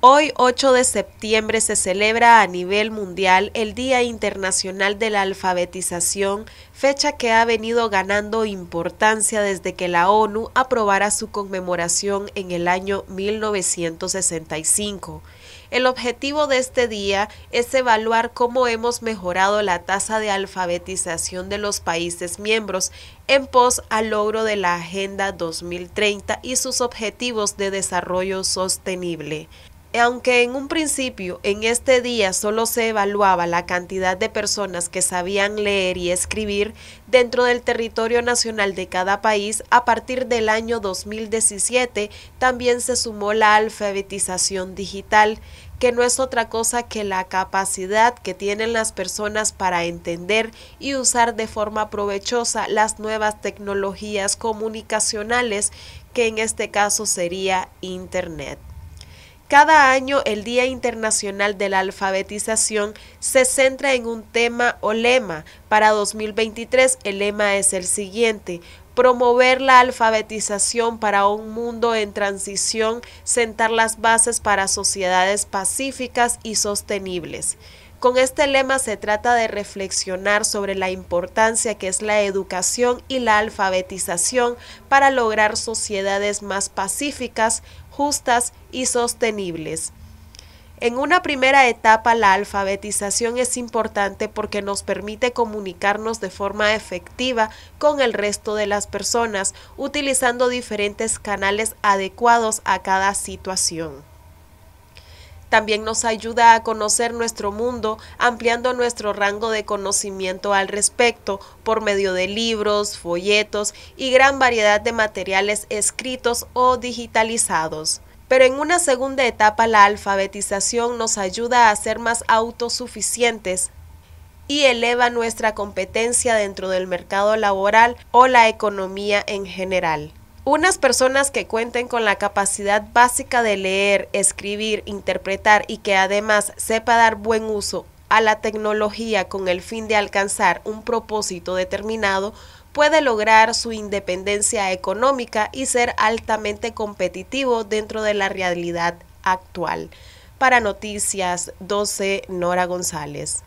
Hoy, 8 de septiembre, se celebra a nivel mundial el Día Internacional de la Alfabetización, fecha que ha venido ganando importancia desde que la ONU aprobara su conmemoración en el año 1965. El objetivo de este día es evaluar cómo hemos mejorado la tasa de alfabetización de los países miembros en pos al logro de la Agenda 2030 y sus objetivos de desarrollo sostenible. Aunque en un principio en este día solo se evaluaba la cantidad de personas que sabían leer y escribir dentro del territorio nacional de cada país, a partir del año 2017 también se sumó la alfabetización digital, que no es otra cosa que la capacidad que tienen las personas para entender y usar de forma provechosa las nuevas tecnologías comunicacionales, que en este caso sería Internet. Cada año el Día Internacional de la Alfabetización se centra en un tema o lema. Para 2023 el lema es el siguiente, promover la alfabetización para un mundo en transición, sentar las bases para sociedades pacíficas y sostenibles. Con este lema se trata de reflexionar sobre la importancia que es la educación y la alfabetización para lograr sociedades más pacíficas, justas y sostenibles. En una primera etapa, la alfabetización es importante porque nos permite comunicarnos de forma efectiva con el resto de las personas, utilizando diferentes canales adecuados a cada situación. También nos ayuda a conocer nuestro mundo, ampliando nuestro rango de conocimiento al respecto por medio de libros, folletos y gran variedad de materiales escritos o digitalizados pero en una segunda etapa la alfabetización nos ayuda a ser más autosuficientes y eleva nuestra competencia dentro del mercado laboral o la economía en general. Unas personas que cuenten con la capacidad básica de leer, escribir, interpretar y que además sepa dar buen uso a la tecnología con el fin de alcanzar un propósito determinado, puede lograr su independencia económica y ser altamente competitivo dentro de la realidad actual. Para Noticias 12, Nora González.